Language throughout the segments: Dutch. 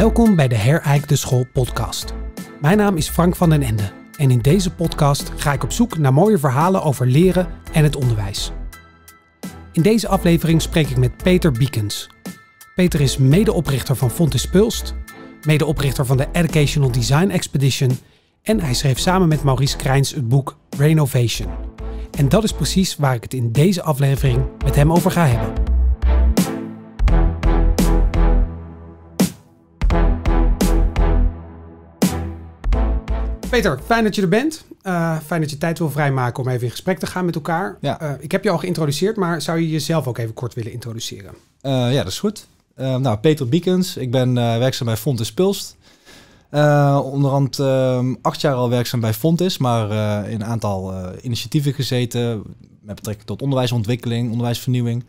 Welkom bij de Hereik de School podcast. Mijn naam is Frank van den Ende en in deze podcast ga ik op zoek naar mooie verhalen over leren en het onderwijs. In deze aflevering spreek ik met Peter Biekens. Peter is medeoprichter van Fontes Pulst, medeoprichter van de Educational Design Expedition en hij schreef samen met Maurice Krijns het boek Brainovation. En dat is precies waar ik het in deze aflevering met hem over ga hebben. Peter, fijn dat je er bent. Eh, fijn dat je tijd wil vrijmaken om even in gesprek te gaan met elkaar. Eh, ik heb je al geïntroduceerd, maar zou je jezelf ook even kort willen introduceren? Eh, ja, dat is goed. nou, Peter Biekens. Ik ben werkzaam bij Fontes Pulst. onderhand ehm, acht jaar al werkzaam bij Fontes, maar in een aantal initiatieven gezeten met betrekking tot onderwijsontwikkeling, onderwijsvernieuwing.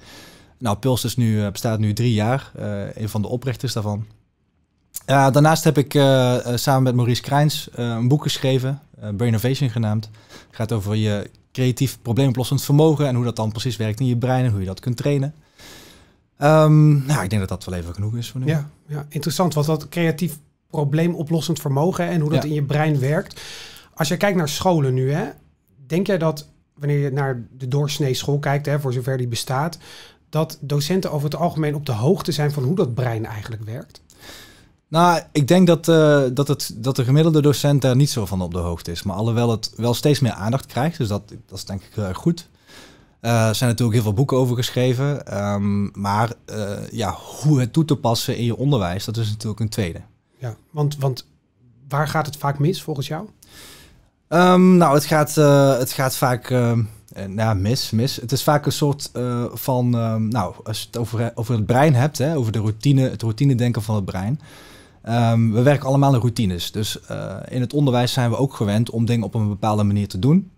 Nou, Pulst is nu, bestaat nu drie jaar, een van de oprichters daarvan. Uh, daarnaast heb ik eh, eh, samen met Maurice Krijns eh, een boek geschreven, Innovation genaamd. Het gaat over je creatief probleemoplossend vermogen en hoe dat dan precies werkt in je brein en hoe je dat kunt trainen. Ehm, nou, ik denk dat dat wel even genoeg is voor nu. Ja, ja interessant, wat dat creatief probleemoplossend vermogen en hoe dat in je brein werkt. Als je kijkt naar scholen nu, hè, denk jij dat wanneer je naar de doorsnee school kijkt, hè, voor zover die bestaat, dat docenten over het algemeen op de hoogte zijn van hoe dat brein eigenlijk werkt? Nou, ik denk dat, eh, dat, het, dat de gemiddelde docent daar niet zo van op de hoogte is. Maar alhoewel het wel steeds meer aandacht krijgt, dus dat, dat is denk ik heel erg goed. Eh, er zijn natuurlijk heel veel boeken over geschreven. Ehm, maar eh, ja, hoe het toe te passen in je onderwijs, dat is natuurlijk een tweede. Ja, want, want waar gaat het vaak mis volgens jou? Ehm, nou, het gaat, het gaat vaak nou, mis, mis. Het is vaak een soort van, ehm, nou, als je het over, over het brein hebt, hè, over de routine, het routinedenken van het brein. Ehm, we werken allemaal in routines. Dus eh, in het onderwijs zijn we ook gewend om dingen op een bepaalde manier te doen.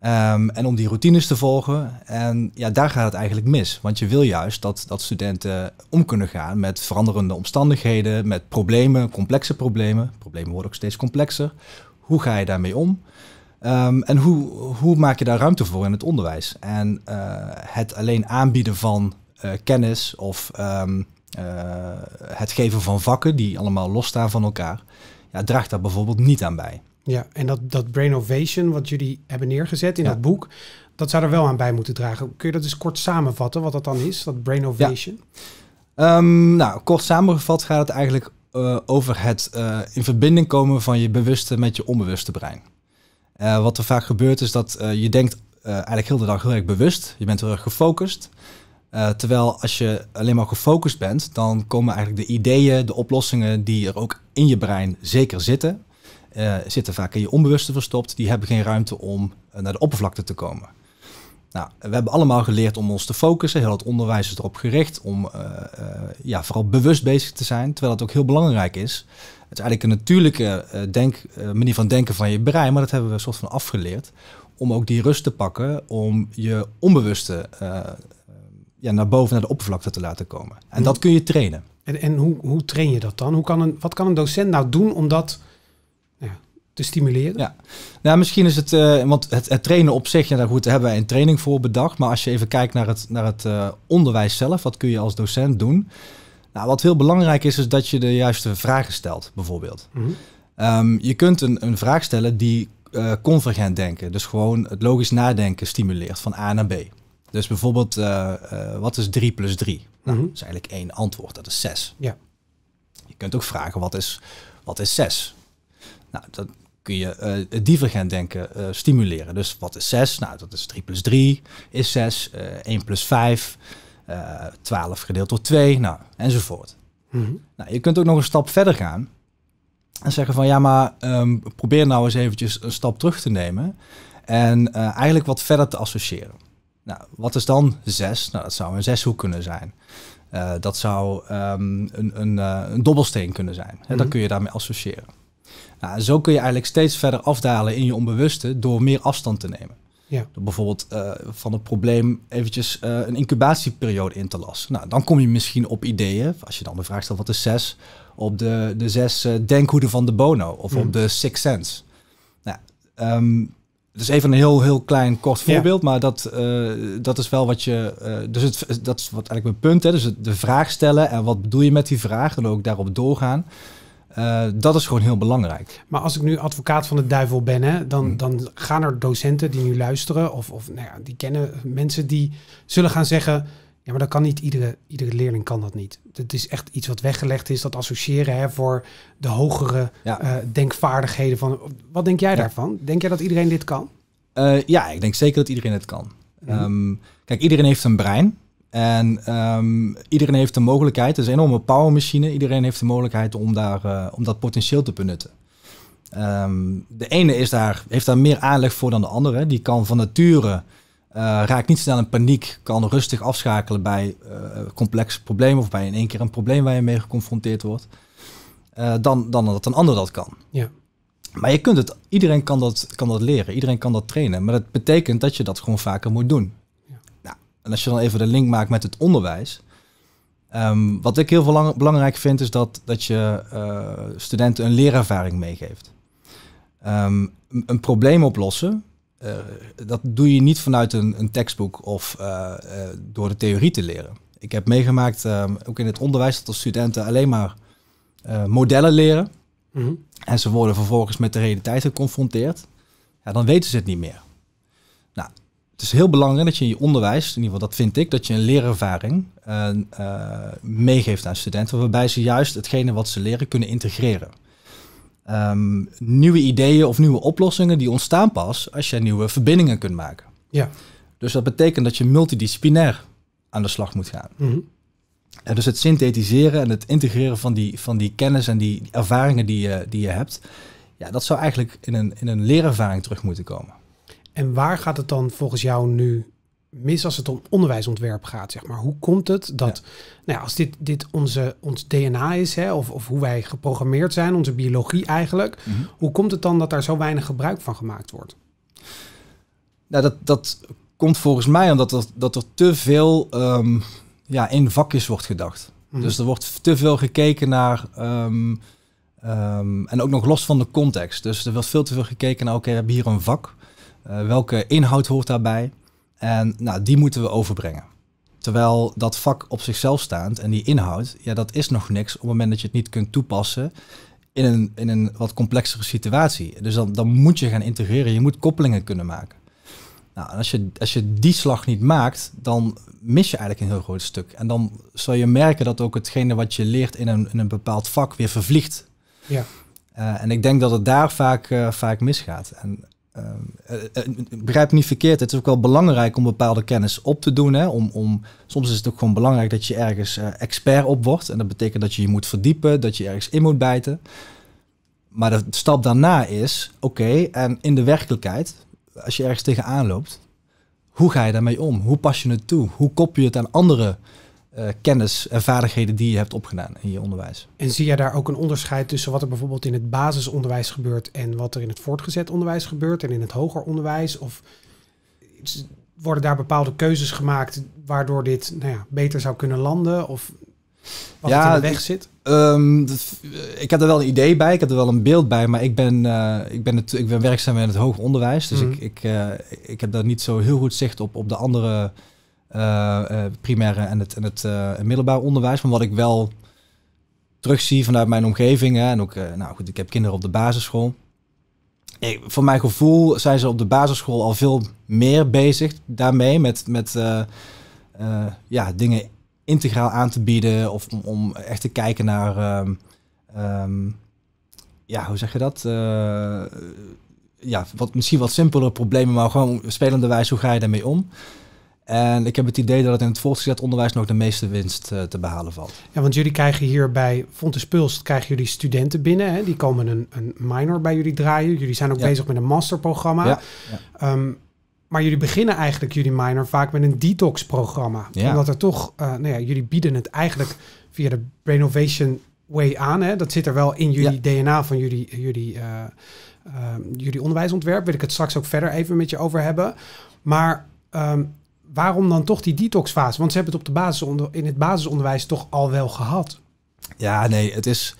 Ehm, en om die routines te volgen. En ja, daar gaat het eigenlijk mis. Want je wil juist dat, dat studenten om kunnen gaan met veranderende omstandigheden, met problemen, complexe problemen. Problemen worden ook steeds complexer. Hoe ga je daarmee om? Ehm, en hoe, hoe maak je daar ruimte voor in het onderwijs? En eh, het alleen aanbieden van eh, kennis of eh, het geven van vakken die allemaal losstaan van elkaar, ja, draagt daar bijvoorbeeld niet aan bij. Ja, en dat, dat brainovation wat jullie hebben neergezet in ja. dat boek, dat zou er wel aan bij moeten dragen. Kun je dat eens kort samenvatten, wat dat dan is, dat brainovation? Ja. Ehm, nou, kort samengevat gaat het eigenlijk eh, over het eh, in verbinding komen van je bewuste met je onbewuste brein. wat er vaak gebeurt is dat je denkt eigenlijk heel de dag heel erg bewust, je bent heel erg gefocust, eh, terwijl als je alleen maar gefocust bent, dan komen eigenlijk de ideeën, de oplossingen die er ook in je brein zeker zitten, eh, zitten vaak in je onbewuste verstopt. Die hebben geen ruimte om eh, naar de oppervlakte te komen. Nou, we hebben allemaal geleerd om ons te focussen. Heel het onderwijs is erop gericht om ja, vooral bewust bezig te zijn, terwijl het ook heel belangrijk is. Het is eigenlijk een natuurlijke denk, manier van denken van je brein, maar dat hebben we een soort van afgeleerd om ook die rust te pakken, om je onbewuste uh, ja, naar boven, naar de oppervlakte te laten komen. En dat kun je trainen. En, en hoe, hoe train je dat dan? Hoe kan een, wat kan een docent nou doen om dat nou ja, te stimuleren? Ja, nou, misschien is het, eh, want het, het, trainen op zich, ja, daar goed, hebben wij een training voor bedacht. Maar als je even kijkt naar het, naar het eh, onderwijs zelf, wat kun je als docent doen? Nou, wat heel belangrijk is, is dat je de juiste vragen stelt, bijvoorbeeld. Mhm. Ehm, je kunt een, een vraag stellen die eh, convergent denken, dus gewoon het logisch nadenken stimuleert van A naar B. Dus bijvoorbeeld, uh, uh, wat is 3 plus 3? Nou, mhm. Dat is eigenlijk één antwoord, dat is 6. Ja. Je kunt ook vragen, wat is, wat is 6? Nou, dan kun je het eh, divergent denken stimuleren. Dus wat is 6? Nou, dat is 3 plus 3 is 6, 1 plus 5, 12 gedeeld door 2, nou, enzovoort. Mm -hmm. nou, je kunt ook nog een stap verder gaan en zeggen van, ja, maar um, probeer nou eens eventjes een stap terug te nemen en eigenlijk wat verder te associëren. Nou, wat is dan 6? Nou, dat zou een zeshoek kunnen zijn. Eh, dat zou ehm, een, een, eh, een, dobbelsteen kunnen zijn. Dan mhm. kun je daarmee associëren. Nou, zo kun je eigenlijk steeds verder afdalen in je onbewuste door meer afstand te nemen. Ja. Door bijvoorbeeld eh, van het probleem eventjes een incubatieperiode in te lassen. Nou, dan kom je misschien op ideeën. Als je dan de vraag stelt wat is 6? Op de, de zes denkhoeden van de Bono of op mhm. de Six Sense. Nou, ehm, het is even een heel, heel klein kort voorbeeld, maar dat, eh, dat is wel wat je. Eh, dus het, dat is wat eigenlijk mijn punt. Hè? Dus het, de vraag stellen en wat bedoel je met die vraag en ook daarop doorgaan. Eh, dat is gewoon heel belangrijk. Maar als ik nu advocaat van de duivel ben, hè, dan, hmm. dan gaan er docenten die nu luisteren, of, of nou ja, die kennen mensen die zullen gaan zeggen ja, maar dat kan niet iedere, iedere leerling kan dat niet. Het is echt iets wat weggelegd is, dat associëren hè, voor de hogere eh, denkvaardigheden. Van, wat denk jij daarvan? Denk jij dat iedereen dit kan? Eh, ja, ik denk zeker dat iedereen het kan. Ehm, kijk, iedereen heeft een brein. En ehm, iedereen heeft de mogelijkheid, het is een enorme powermachine, iedereen heeft de mogelijkheid om, daar, eh, om dat potentieel te benutten. Ehm, de ene is daar, heeft daar meer aanleg voor dan de andere. Die kan van nature eh, raak niet snel in paniek, kan rustig afschakelen bij eh, complexe problemen of bij in één keer een probleem waar je mee geconfronteerd wordt, eh, dan, dan dat een ander dat kan. Ja. Maar je kunt het, iedereen kan dat, kan dat leren, iedereen kan dat trainen, maar dat betekent dat je dat gewoon vaker moet doen. Ja. Nou, en als je dan even de link maakt met het onderwijs, ehm, wat ik heel belang, belangrijk vind is dat, dat je studenten een leerervaring meegeeft. Ehm, een probleem oplossen eh, dat doe je niet vanuit een, een tekstboek of eh, eh, door de theorie te leren. Ik heb meegemaakt, ook in het onderwijs, dat de studenten alleen maar modellen leren. Mhm. En ze worden vervolgens met de realiteit geconfronteerd. Ja, dan weten ze het niet meer. Nou, het is heel belangrijk dat je in je onderwijs, in ieder geval dat vind ik, dat je een leerervaring meegeeft aan studenten. Waarbij ze juist hetgene wat ze leren kunnen integreren. Ehm, nieuwe ideeën of nieuwe oplossingen die ontstaan pas als je nieuwe verbindingen kunt maken. Ja. Dus dat betekent dat je multidisciplinair aan de slag moet gaan. Mhm. En dus het synthetiseren en het integreren van die, van die kennis en die, die ervaringen die je, die je hebt, ja, dat zou eigenlijk in een, in een leerervaring terug moeten komen. En waar gaat het dan volgens jou nu mis als het om onderwijsontwerp gaat. Zeg maar. Hoe komt het dat, Nou ja, als dit, dit onze, ons DNA is, hè, of, of hoe wij geprogrammeerd zijn, onze biologie eigenlijk, mhm. hoe komt het dan dat daar zo weinig gebruik van gemaakt wordt? Nou, dat, dat komt volgens mij omdat er, dat er te veel ehm, ja, in vakjes wordt gedacht. Mhm. Dus er wordt te veel gekeken naar. Ehm, ehm, en ook nog los van de context. Dus er wordt veel te veel gekeken naar, oké, we hebben hier een vak. Eh, welke inhoud hoort daarbij? En nou, die moeten we overbrengen. Terwijl dat vak op zichzelf staand en die inhoud, ja, dat is nog niks op het moment dat je het niet kunt toepassen in een, in een wat complexere situatie. Dus dan, dan moet je gaan integreren, je moet koppelingen kunnen maken. Nou, als je, als je die slag niet maakt, dan mis je eigenlijk een heel groot stuk. En dan zal je merken dat ook hetgene wat je leert in een, in een bepaald vak weer vervliegt. Ja. Eh, en ik denk dat het daar vaak, eh, vaak misgaat. En Ehm, eh, eh, begrijp niet verkeerd, het is ook wel belangrijk om bepaalde kennis op te doen. Hè? Om, om, soms is het ook gewoon belangrijk dat je ergens eh, expert op wordt. En dat betekent dat je je moet verdiepen, dat je ergens in moet bijten. Maar de stap daarna is, oké, en in de werkelijkheid, als je ergens tegenaan loopt, hoe ga je daarmee om? Hoe pas je het toe? Hoe kop je het aan anderen? Eh, kennis en vaardigheden die je hebt opgedaan in je onderwijs. En zie jij daar ook een onderscheid tussen wat er bijvoorbeeld in het basisonderwijs gebeurt en wat er in het voortgezet onderwijs gebeurt en in het hoger onderwijs? Of worden daar bepaalde keuzes gemaakt waardoor dit nou ja, beter zou kunnen landen? Of wat er in de weg zit? Ehm, ik heb er wel een idee bij, ik heb er wel een beeld bij, maar ik ben, eh, ik ben, het, ik ben werkzaam in het hoger onderwijs. Dus mhm. ik, ik, eh, ik heb daar niet zo heel goed zicht op, op de andere eh, eh, primaire en het, en het eh, middelbaar onderwijs. Van wat ik wel terugzie vanuit mijn omgeving. Hè, en ook, nou goed, ik heb kinderen op de basisschool. voor mijn gevoel zijn ze op de basisschool al veel meer bezig daarmee. Met, met ja, dingen integraal aan te bieden. Of om, om echt te kijken naar. Ehm, ehm, ja, hoe zeg je dat? ja, wat, misschien wat simpelere problemen, maar gewoon spelenderwijs, hoe ga je daarmee om? En ik heb het idee dat het in het voortgezet onderwijs nog de meeste winst eh, te behalen valt. Ja, want jullie krijgen hier bij Fontes Puls krijgen jullie studenten binnen. Hè? Die komen een, een minor bij jullie draaien. Jullie zijn ook bezig met een masterprogramma. Ja. Ehm, maar jullie beginnen eigenlijk jullie minor vaak met een detox-programma. Ja. Omdat er toch, uh, nou ja, jullie bieden het eigenlijk via de Renovation Way aan. Hè? Dat zit er wel in jullie DNA van jullie, jullie, eh, jullie onderwijsontwerp. Wil ik het straks ook verder even met je over hebben. Maar ehm, waarom dan toch die detoxfase? Want ze hebben het op de onder, in het basisonderwijs toch al wel gehad. Ja, nee, het is.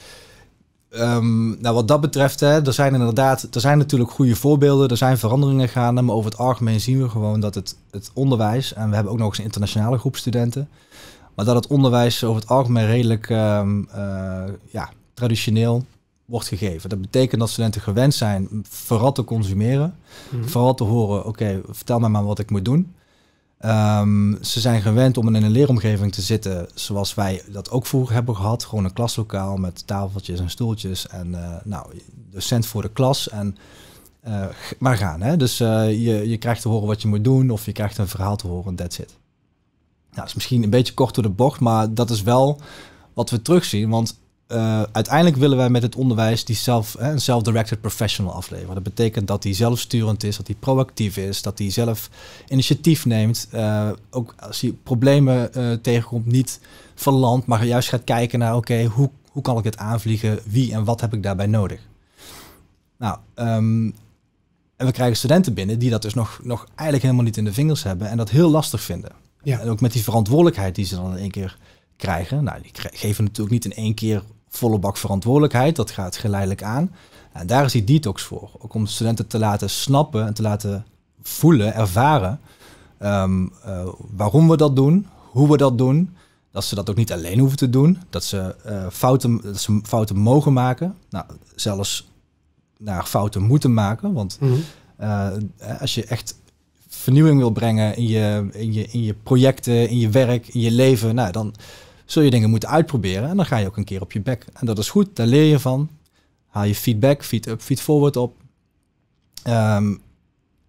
Ehm, nou, wat dat betreft, hè, er zijn inderdaad, er zijn natuurlijk goede voorbeelden, er zijn veranderingen gaande, maar over het algemeen zien we gewoon dat het, het onderwijs, en we hebben ook nog eens een internationale groep studenten, maar dat het onderwijs over het algemeen redelijk ehm, eh, ja, traditioneel wordt gegeven. Dat betekent dat studenten gewend zijn vooral te consumeren, mhm. vooral te horen, oké, vertel mij maar wat ik moet doen. Ehm, ze zijn gewend om in een leeromgeving te zitten zoals wij dat ook vroeger hebben gehad. Gewoon een klaslokaal met tafeltjes en stoeltjes en uh, nou, docent voor de klas en eh, maar gaan. Hè? Dus eh, je, je krijgt te horen wat je moet doen of je krijgt een verhaal te horen, that's it. Nou, is misschien een beetje kort door de bocht, maar dat is wel wat we terugzien. Want eh, uiteindelijk willen wij met het onderwijs die zelf, een self-directed professional afleveren. Dat betekent dat hij zelfsturend is, dat hij proactief is, dat hij zelf initiatief neemt. Eh, ook als hij problemen eh, tegenkomt, niet verlandt, maar juist gaat kijken naar: oké, hoe, hoe kan ik het aanvliegen? Wie en wat heb ik daarbij nodig? Nou, ehm, en we krijgen studenten binnen die dat dus nog, nog eigenlijk helemaal niet in de vingers hebben en dat heel lastig vinden. Ja. En ook met die verantwoordelijkheid die ze dan in één keer krijgen. Nou, die geven natuurlijk niet in één keer volle bak verantwoordelijkheid. Dat gaat geleidelijk aan. En daar is die detox voor. Ook om studenten te laten snappen en te laten voelen, ervaren ehm, eh, waarom we dat doen, hoe we dat doen. Dat ze dat ook niet alleen hoeven te doen. Dat ze, eh, fouten, dat ze fouten mogen maken. Nou, zelfs naar fouten moeten maken. Want mhm. eh, als je echt vernieuwing wil brengen in je, in, je, in je projecten, in je werk, in je leven, nou, dan, zul je dingen moeten uitproberen en dan ga je ook een keer op je bek. En dat is goed, daar leer je van. Haal je feedback, feed up, feed forward op. Ehm,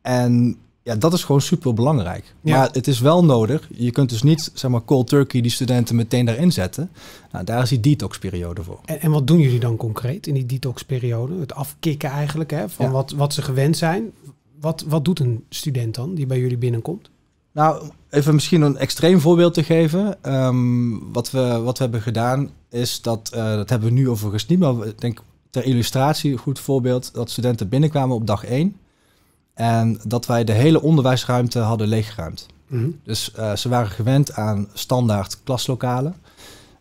en ja, dat is gewoon super belangrijk. Ja. Maar het is wel nodig. Je kunt dus niet, zeg maar, cold turkey die studenten meteen daarin zetten. Nou, daar is die detoxperiode voor. En, en, wat doen jullie dan concreet in die detoxperiode? Het afkicken eigenlijk hè, van wat, wat ze gewend zijn. Wat, wat doet een student dan die bij jullie binnenkomt? Nou, even misschien een extreem voorbeeld te geven. Ehm, wat, we, wat we hebben gedaan is dat, eh, dat hebben we nu overigens niet, maar ik denk ter illustratie een goed voorbeeld dat studenten binnenkwamen op dag 1 en dat wij de hele onderwijsruimte hadden leeggeruimd. Mhm. Dus eh, ze waren gewend aan standaard klaslokalen.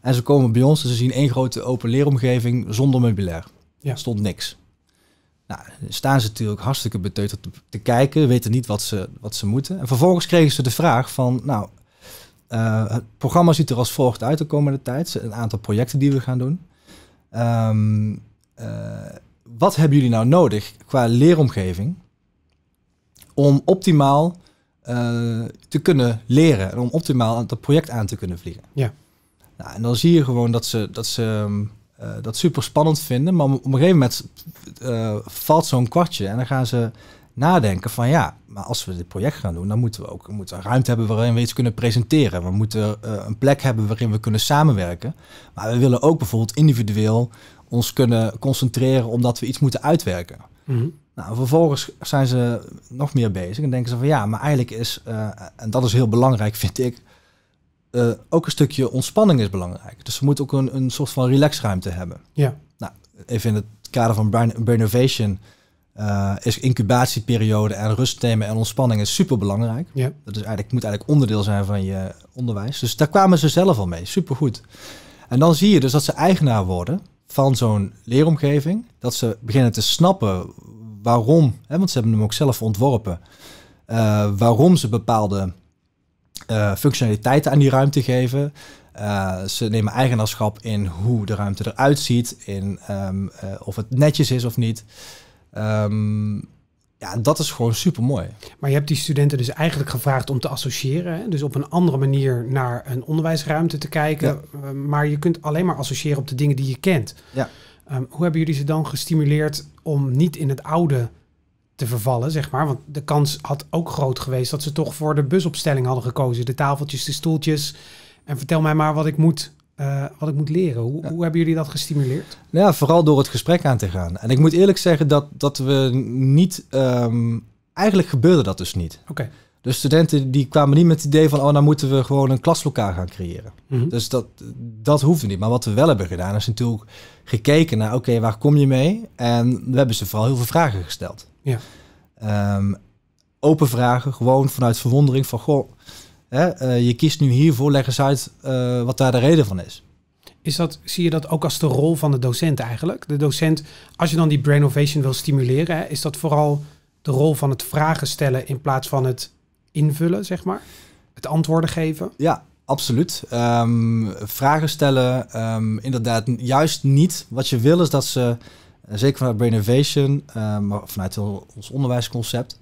En ze komen bij ons en ze zien één grote open leeromgeving zonder meubilair. Er stond niks. Nou, staan ze natuurlijk hartstikke beteuterd te, kijken, weten niet wat ze, wat ze moeten. En vervolgens kregen ze de vraag van, nou, eh, het programma ziet er als volgt uit de komende tijd. Een aantal projecten die we gaan doen. Ehm, eh, wat hebben jullie nou nodig qua leeromgeving om optimaal eh, te kunnen leren en om optimaal aan dat project aan te kunnen vliegen? Ja. Nou, en dan zie je gewoon dat ze, dat ze ehm, eh, dat super spannend vinden. Maar op een gegeven moment eh, valt zo'n kwartje en dan gaan ze nadenken van ja, maar als we dit project gaan doen, dan moeten we ook moeten ruimte hebben waarin we iets kunnen presenteren. We moeten eh, een plek hebben waarin we kunnen samenwerken. Maar we willen ook bijvoorbeeld individueel ons kunnen concentreren omdat we iets moeten uitwerken. Mhm. Nou, vervolgens zijn ze nog meer bezig en denken ze van ja, maar eigenlijk is, en dat is heel belangrijk vind ik, eh, ook een stukje ontspanning is belangrijk. Dus we moeten ook een, een soort van relaxruimte hebben. Ja. Nou, even in het kader van brain, Brainovation uh, eh, is incubatieperiode en rust en ontspanning is super belangrijk. Ja. Dat is eigenlijk, moet eigenlijk onderdeel zijn van je onderwijs. Dus daar kwamen ze zelf al mee, supergoed. En dan zie je dus dat ze eigenaar worden van zo'n leeromgeving. Dat ze beginnen te snappen waarom, hè, want ze hebben hem ook zelf ontworpen, eh, waarom ze bepaalde eh, functionaliteiten aan die ruimte geven. Eh, ze nemen eigenaarschap in hoe de ruimte eruit ziet, in ehm, eh, of het netjes is of niet. Ehm, ja, dat is gewoon super mooi. Maar je hebt die studenten dus eigenlijk gevraagd om te associëren. Dus op een andere manier naar een onderwijsruimte te kijken. Maar je kunt alleen maar associëren op de dingen die je kent. Ja. Ehm, hoe hebben jullie ze dan gestimuleerd om niet in het oude te vervallen, zeg maar. Want de kans had ook groot geweest dat ze toch voor de busopstelling hadden gekozen. De tafeltjes, de stoeltjes. En vertel mij maar wat ik moet, eh, wat ik moet leren. Hoe, hoe, hebben jullie dat gestimuleerd? Nou ja, vooral door het gesprek aan te gaan. En ik moet eerlijk zeggen dat, dat we niet... Ehm, eigenlijk gebeurde dat dus niet. Oké. Dus studenten die kwamen niet met het idee van, oh, nou moeten we gewoon een klaslokaal gaan creëren. Mhm. Dus dat, dat hoefde niet. Maar wat we wel hebben gedaan, is natuurlijk gekeken naar, oké, waar kom je mee? En we hebben ze vooral heel veel vragen gesteld. Ja. Ehm, open vragen, gewoon vanuit verwondering van, goh, hè, eh, je kiest nu hiervoor, leg eens uit eh, wat daar de reden van is. Is dat, zie je dat ook als de rol van de docent eigenlijk? De docent, als je dan die brain innovation wil stimuleren, is dat vooral de rol van het vragen stellen in plaats van het invullen, zeg maar? Het antwoorden geven? Ja, absoluut. Ehm, vragen stellen, ehm, inderdaad, juist niet. Wat je wil is dat ze, eh, zeker vanuit Brain Innovation, ehm, maar vanuit ons onderwijsconcept,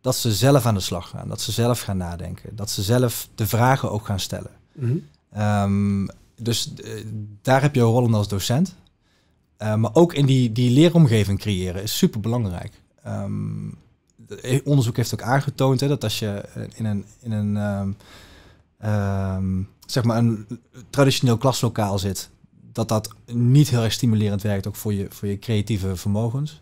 dat ze zelf aan de slag gaan. Dat ze zelf gaan nadenken. Dat ze zelf de vragen ook gaan stellen. Mhm. dus eh, daar heb je een rol in als docent. maar ook in die, die leeromgeving creëren is super belangrijk. Eh, onderzoek heeft ook aangetoond hè, dat als je in een, in een ehm, ehm, zeg maar een traditioneel klaslokaal zit, dat dat niet heel erg stimulerend werkt, ook voor je, voor je creatieve vermogens.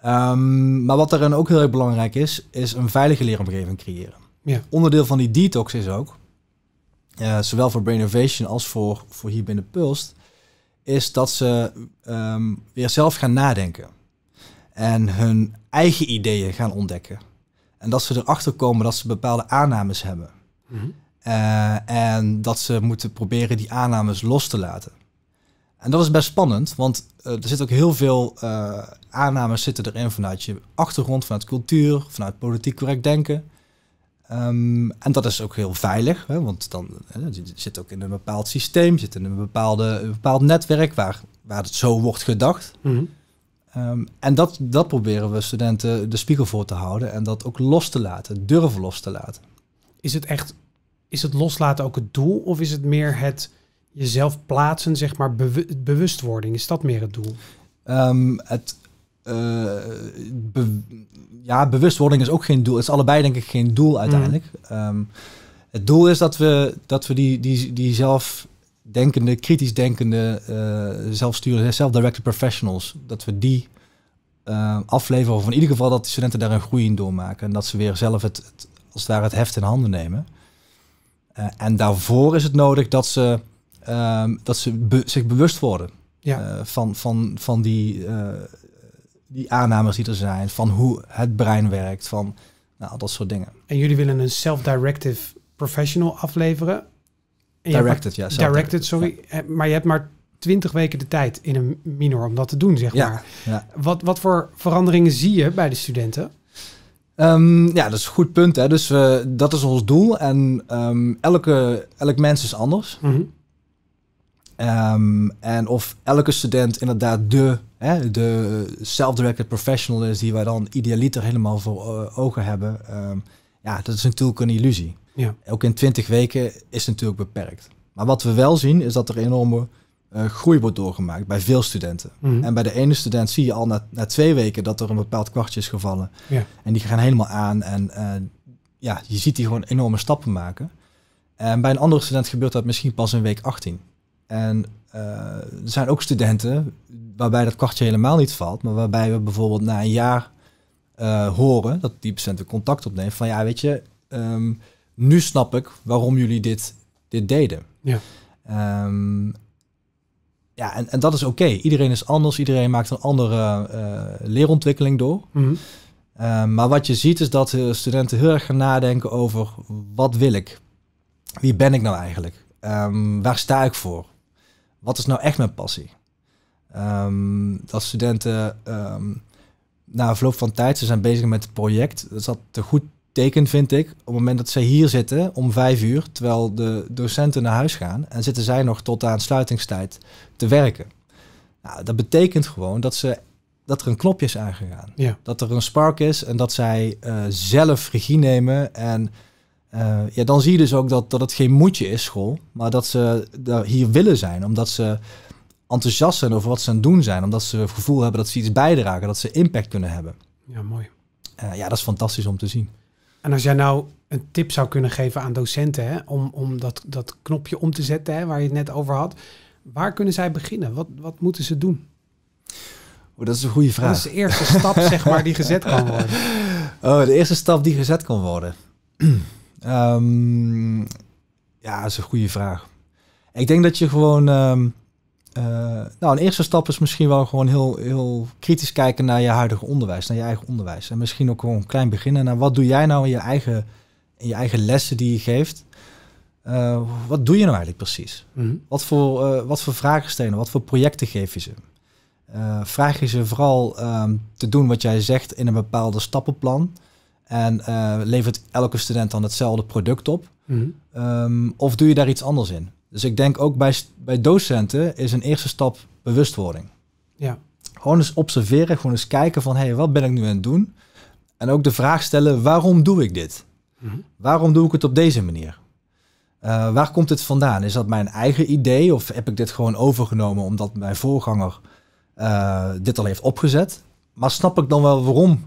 Ehm, maar wat dan ook heel erg belangrijk is, is een veilige leeromgeving creëren. Ja. Onderdeel van die detox is ook, eh, zowel voor Brainovation als voor, voor hier binnen Pulst, is dat ze weer zelf gaan nadenken en hun eigen ideeën gaan ontdekken. En dat ze erachter komen dat ze bepaalde aannames hebben. Mhm. Eh, en dat ze moeten proberen die aannames los te laten. En dat is best spannend, want eh, er zit ook heel veel uh, aannames zitten erin vanuit je achtergrond, vanuit cultuur, vanuit politiek correct denken. Ehm, en dat is ook heel veilig, hè, want dan hè, je zit ook in een bepaald systeem, je zit in een, bepaalde, een bepaald netwerk waar, waar het zo wordt gedacht. Mm Ehm, en dat, dat proberen we studenten de spiegel voor te houden en dat ook los te laten, durven los te laten. Is het echt, is het loslaten ook het doel of is het meer het jezelf plaatsen, zeg maar, bewustwording? Is dat meer het doel? Ehm, het, eh, ja, bewustwording is ook geen doel. Het is allebei denk ik geen doel uiteindelijk. Mm. Ehm, het doel is dat we, dat we die, die, die zelf denkende, kritisch denkende, uh, zelfsturende, self-directed professionals. Dat we die eh, afleveren, of in ieder geval dat de studenten daar een groei in doormaken. En dat ze weer zelf het, als het ware het heft in handen nemen. Eh, en daarvoor is het nodig dat ze, ehm, dat ze zich bewust worden van, van, van die, die aannames die er zijn, van hoe het brein werkt, van nou, dat soort dingen. En jullie willen een self-directive professional afleveren. Directed, ja. Directed, sorry. Eh, maar je hebt maar twintig weken de tijd in een minor om dat te doen, zeg maar. Ja. Wat, wat voor veranderingen zie je bij de studenten? Ehm, ja, dat is een goed punt. Hè. Dus we, eh, dat is ons doel. En um, elke, elk mens is anders. Mhm. Ehm, en of elke student inderdaad de, hè, de self-directed professional is die wij dan idealiter helemaal voor eh, ogen hebben. ja, dat is natuurlijk een illusie. Ook in 20 weken is natuurlijk beperkt. Maar wat we wel zien is dat er enorme uh, groei wordt doorgemaakt bij veel studenten. Mhm. En bij de ene student zie je al na, na, twee weken dat er een bepaald kwartje is gevallen. Ja. En die gaan helemaal aan en eh, ja, je ziet die gewoon enorme stappen maken. En bij een andere student gebeurt dat misschien pas in week 18. En eh, er zijn ook studenten waarbij dat kwartje helemaal niet valt, maar waarbij we bijvoorbeeld na een jaar horen dat die patiënt weer contact opneemt van ja, weet je, ehm, nu snap ik waarom jullie dit, dit deden. Ja. Ehm, ja, en, en dat is oké. Iedereen is anders, iedereen maakt een andere eh, leerontwikkeling door. Mhm. Ehm, maar wat je ziet is dat eh, studenten heel erg gaan nadenken over wat wil ik? Wie ben ik nou eigenlijk? Ehm, waar sta ik voor? Wat is nou echt mijn passie? dat studenten na verloop van tijd, ze zijn bezig met het project, dat zat te goed teken vind ik, op het moment dat zij hier zitten om vijf uur, terwijl de docenten naar huis gaan, en zitten zij nog tot aan sluitingstijd te werken. Nou, dat betekent gewoon dat, ze, dat er een knopje is aangegaan. Dat er een spark is en dat zij eh, zelf regie nemen. En eh, ja, dan zie je dus ook dat, dat het geen moedje is, school, maar dat ze daar hier willen zijn, omdat ze enthousiast zijn over wat ze aan het doen zijn, omdat ze het gevoel hebben dat ze iets bijdragen, dat ze impact kunnen hebben. Ja, mooi. Eh, ja, dat is fantastisch om te zien. En als jij nou een tip zou kunnen geven aan docenten hè, om, om dat, dat knopje om te zetten hè, waar je het net over had, waar kunnen zij beginnen? Wat, wat moeten ze doen? Oh, dat is een goede vraag. Wat is de eerste stap zeg maar, die gezet kan worden? Oh, de eerste stap die gezet kan worden. Ehm, ja, dat is een goede vraag. Ik denk dat je gewoon ehm, eh, nou, een eerste stap is misschien wel gewoon heel, heel kritisch kijken naar je huidige onderwijs, naar je eigen onderwijs. En misschien ook gewoon klein beginnen naar eh, wat doe jij nou in je eigen, in je eigen lessen die je geeft. Eh, wat doe je nou eigenlijk precies? Mhm. wat, voor, uh, wat voor vragen stellen, wat voor projecten geef je ze? vraag je ze vooral ehm, te doen wat jij zegt in een bepaalde stappenplan. En levert elke student dan hetzelfde product op? Mhm. Ehm, of doe je daar iets anders in? Dus ik denk ook bij, bij docenten is een eerste stap bewustwording. Ja. Gewoon eens observeren, gewoon eens kijken van hé, hey, wat ben ik nu aan het doen? En ook de vraag stellen, waarom doe ik dit? Mhm. Waarom doe ik het op deze manier? Eh, waar komt dit vandaan? Is dat mijn eigen idee of heb ik dit gewoon overgenomen omdat mijn voorganger eh, dit al heeft opgezet? Maar snap ik dan wel waarom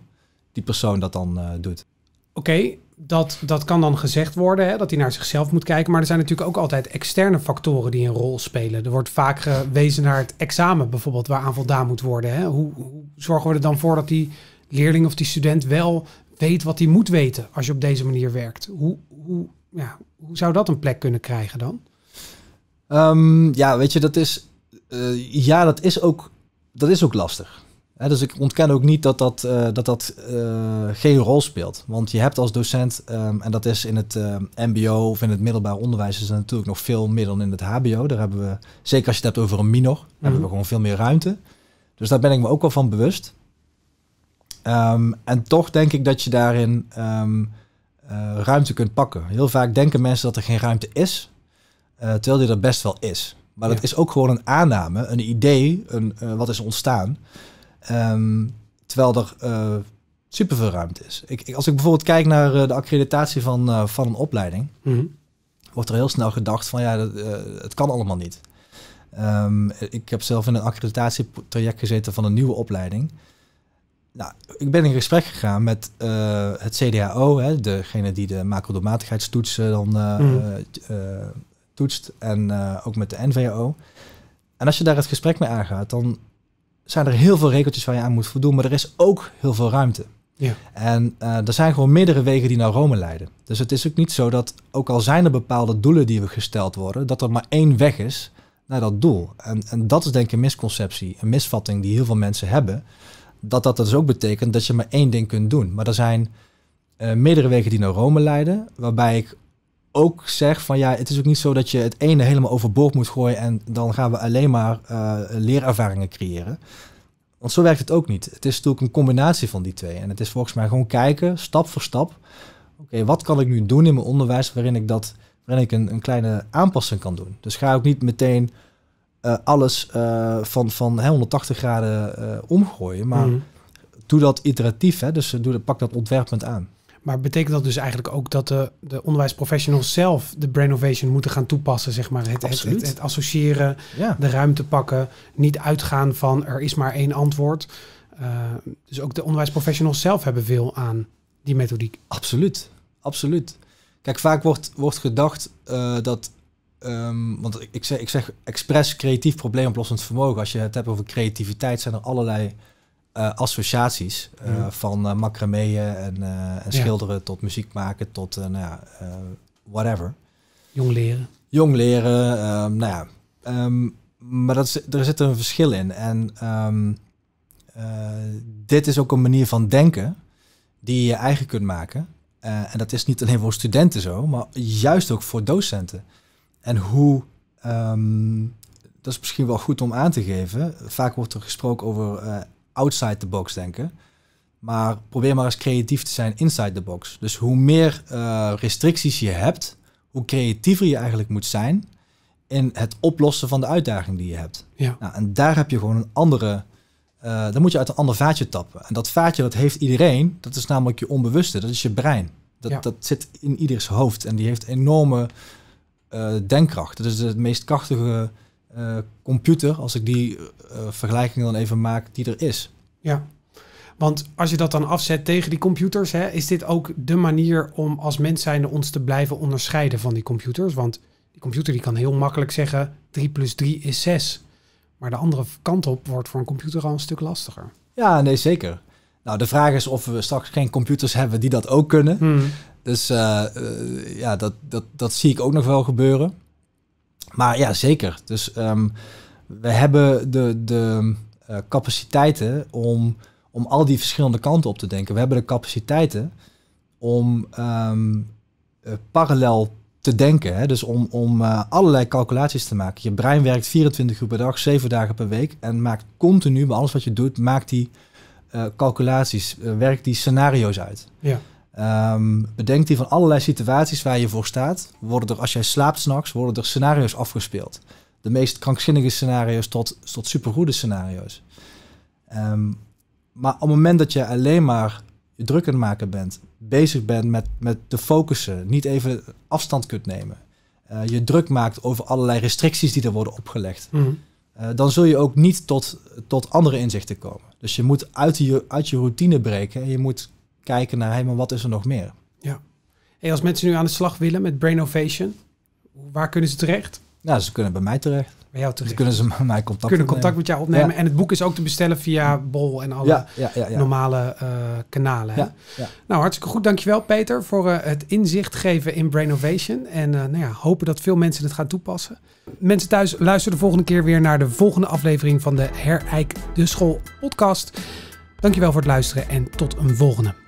die persoon dat dan eh, doet? Oké, dat, dat kan dan gezegd worden, hè, dat hij naar zichzelf moet kijken. Maar er zijn natuurlijk ook altijd externe factoren die een rol spelen. Er wordt vaak gewezen naar het examen bijvoorbeeld, waaraan voldaan moet worden. Hè. Hoe, hoe, zorgen we er dan voor dat die leerling of die student wel weet wat hij moet weten als je op deze manier werkt? Hoe, hoe, ja, hoe zou dat een plek kunnen krijgen dan? Ehm, ja, weet je, dat is, eh, ja, dat is ook, dat is ook lastig dus ik ontken ook niet dat dat, eh, dat, dat eh, geen rol speelt. Want je hebt als docent, ehm, en dat is in het MBO ehm, of in het middelbaar onderwijs, is er natuurlijk nog veel meer dan in het HBO. Daar hebben we, zeker als je het hebt over een minor, hebben we mhm. gewoon veel meer ruimte. Dus daar ben ik me ook wel van bewust. Ehm, en toch denk ik dat je daarin eh, ruimte kunt pakken. Heel vaak denken mensen dat er geen ruimte is, terwijl die er best wel is. Maar dat is ook gewoon een aanname, een idee, een, wat is ontstaan. Ehm, terwijl er eh, superveel ruimte is. Ik, als ik bijvoorbeeld kijk naar eh, de accreditatie van, eh, van een opleiding, mm wordt er heel snel gedacht van ja, dat, het kan allemaal niet. Ehm, ik heb zelf in een accreditatietraject gezeten van een nieuwe opleiding. Nou, ik ben in gesprek gegaan met het CDAO, hè, degene die de macrodoelmatigheidstoetsen dan mhm. toetst, en ook met de NVO. En als je daar het gesprek mee aangaat, dan zijn er heel veel regeltjes waar je aan moet voldoen, maar er is ook heel veel ruimte. Ja. En uh, er zijn gewoon meerdere wegen die naar Rome leiden. Dus het is ook niet zo dat, ook al zijn er bepaalde doelen die we gesteld worden, dat er maar één weg is naar dat doel. En, en dat is denk ik een misconceptie, een misvatting die heel veel mensen hebben. Dat dat dus ook betekent dat je maar één ding kunt doen. Maar er zijn eh, meerdere wegen die naar Rome leiden, waarbij ik ook zeg van ja, het is ook niet zo dat je het ene helemaal overboord moet gooien en dan gaan we alleen maar uh, leerervaringen creëren. Want zo werkt het ook niet. Het is natuurlijk een combinatie van die twee. En het is volgens mij gewoon kijken, stap voor stap. Oké, wat kan ik nu doen in mijn onderwijs waarin ik, dat, waarin ik een, een kleine aanpassing kan doen? Dus ga ook niet meteen eh, alles eh, van, van hey, 180 graden omgooien. Maar mhm. doe dat iteratief. Hè? Dus doe, pak dat ontwerpend aan. Maar betekent dat dus eigenlijk ook dat de, de onderwijsprofessionals zelf de brainovation moeten gaan toepassen? Zeg maar? het, het, het, associëren, de ruimte pakken, niet uitgaan van er is maar één antwoord. Eh, dus ook de onderwijsprofessionals zelf hebben veel aan die methodiek. Absoluut, absoluut. Kijk, vaak wordt, wordt gedacht eh, dat ehm, want ik, zeg, ik zeg expres creatief probleemoplossend vermogen. Als je het hebt over creativiteit, zijn er allerlei eh, associaties eh, van uh, eh, macrameën en, en, schilderen tot muziek maken tot nou ja, whatever. Jong leren. Jong leren, ehm, nou ja. Ehm, maar dat is, er zit een verschil in. En ehm, dit is ook een manier van denken die je eigen kunt maken. en dat is niet alleen voor studenten zo, maar juist ook voor docenten. En hoe dat is misschien wel goed om aan te geven. Vaak wordt er gesproken over outside the box denken. Maar probeer maar eens creatief te zijn inside the box. Dus hoe meer eh, restricties je hebt, hoe creatiever je eigenlijk moet zijn in het oplossen van de uitdaging die je hebt. Ja. Nou, en daar heb je gewoon een andere. Eh, dan moet je uit een ander vaatje tappen. En dat vaatje, dat heeft iedereen. Dat is namelijk je onbewuste, dat is je brein. Dat, ja. dat zit in ieders hoofd en die heeft enorme uh, denkkracht. Dat is het meest krachtige eh, computer, als ik die eh, eh, vergelijking dan even maak, die er is. Ja, want als je dat dan afzet tegen die computers, hè, is dit ook de manier om als mens zijnde ons te blijven onderscheiden van die computers? Want die computer die kan heel makkelijk zeggen 3 plus 3 is 6. Maar de andere kant op wordt voor een computer al een stuk lastiger. Ja, nee, zeker. Nou, de vraag is of we straks geen computers hebben die dat ook kunnen. Hmm. Dus ja, dat, dat, dat zie ik ook nog wel gebeuren. Maar ja, zeker. Dus ehm, we hebben de, de eh, capaciteiten om, om al die verschillende kanten op te denken. We hebben de capaciteiten om ehm, eh, parallel te denken. Hè? Dus om, om eh, allerlei calculaties te maken. Je brein werkt 24 uur per dag, 7 dagen per week. En maakt continu, bij alles wat je doet, maakt die calculaties, werkt die scenario's uit. Ja. Um, bedenk die van allerlei situaties waar je voor staat, worden er als jij slaapt s'nachts, worden er scenario's afgespeeld. De meest krankzinnige scenario's tot, tot supergoede scenario's. Ehm, maar op het moment dat je alleen maar je druk aan het maken bent, bezig bent met, met te focussen, niet even afstand kunt nemen, eh, je druk maakt over allerlei restricties die er worden opgelegd, mhm. eh, dan zul je ook niet tot, tot andere inzichten komen. Dus je moet uit je, uit je routine breken en je moet kijken naar, hey, wat is er nog meer? Ja. En als mensen nu aan de slag willen met Brainovation, waar kunnen ze terecht? Nou, ze kunnen bij mij terecht. Bij jou terecht. Ze kunnen ze met mij contact kunnen contact met jou opnemen. En het boek is ook te bestellen via Bol en alle normale eh, kanalen. Nou, hartstikke goed. Dankjewel Peter voor eh, het inzicht geven in Brainovation. En eh, nou ja, hopen dat veel mensen het gaan toepassen. Mensen thuis, luister de volgende keer weer naar de volgende aflevering van de Herijk de School podcast. Dankjewel voor het luisteren en tot een volgende.